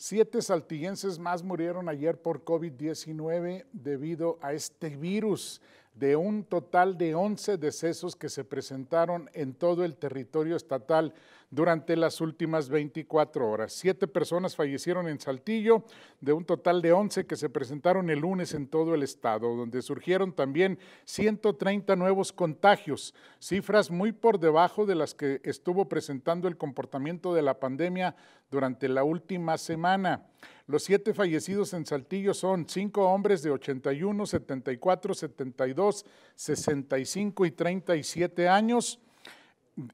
Siete saltillenses más murieron ayer por COVID-19 debido a este virus de un total de 11 decesos que se presentaron en todo el territorio estatal durante las últimas 24 horas. Siete personas fallecieron en Saltillo, de un total de 11 que se presentaron el lunes en todo el estado, donde surgieron también 130 nuevos contagios, cifras muy por debajo de las que estuvo presentando el comportamiento de la pandemia durante la última semana. Los siete fallecidos en Saltillo son cinco hombres de 81, 74, 72, 65 y 37 años.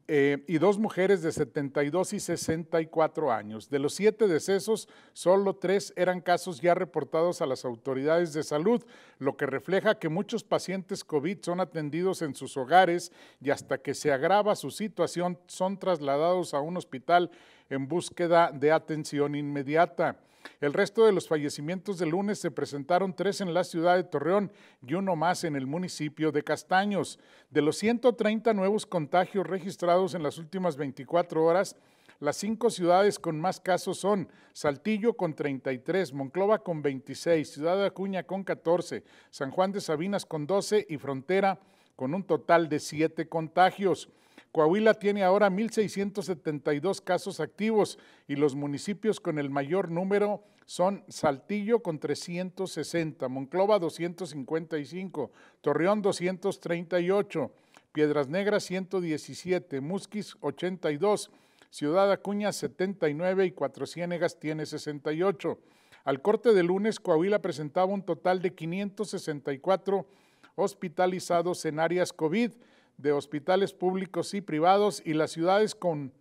Eh, y dos mujeres de 72 y 64 años. De los siete decesos, solo tres eran casos ya reportados a las autoridades de salud, lo que refleja que muchos pacientes COVID son atendidos en sus hogares y hasta que se agrava su situación son trasladados a un hospital en búsqueda de atención inmediata. El resto de los fallecimientos del lunes se presentaron tres en la ciudad de Torreón y uno más en el municipio de Castaños. De los 130 nuevos contagios registrados en las últimas 24 horas, las cinco ciudades con más casos son Saltillo con 33, Monclova con 26, Ciudad de Acuña con 14, San Juan de Sabinas con 12 y Frontera con un total de siete contagios. Coahuila tiene ahora 1.672 casos activos y los municipios con el mayor número son Saltillo con 360, Monclova 255, Torreón 238, Piedras Negras 117, Musquis 82, Ciudad Acuña 79 y Cuatro Ciénegas tiene 68. Al corte de lunes, Coahuila presentaba un total de 564 hospitalizados en áreas COVID de hospitales públicos y privados y las ciudades con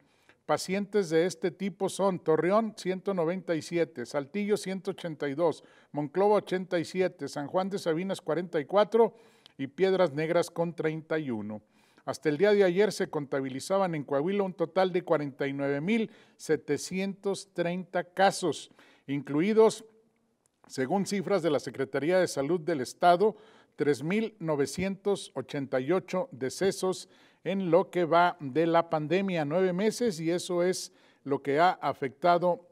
pacientes de este tipo son Torreón 197, Saltillo 182, Monclova 87, San Juan de Sabinas 44 y Piedras Negras con 31. Hasta el día de ayer se contabilizaban en Coahuila un total de 49.730 casos, incluidos, según cifras de la Secretaría de Salud del Estado, 3.988 decesos en lo que va de la pandemia, nueve meses, y eso es lo que ha afectado,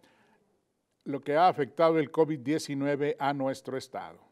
lo que ha afectado el COVID-19 a nuestro estado.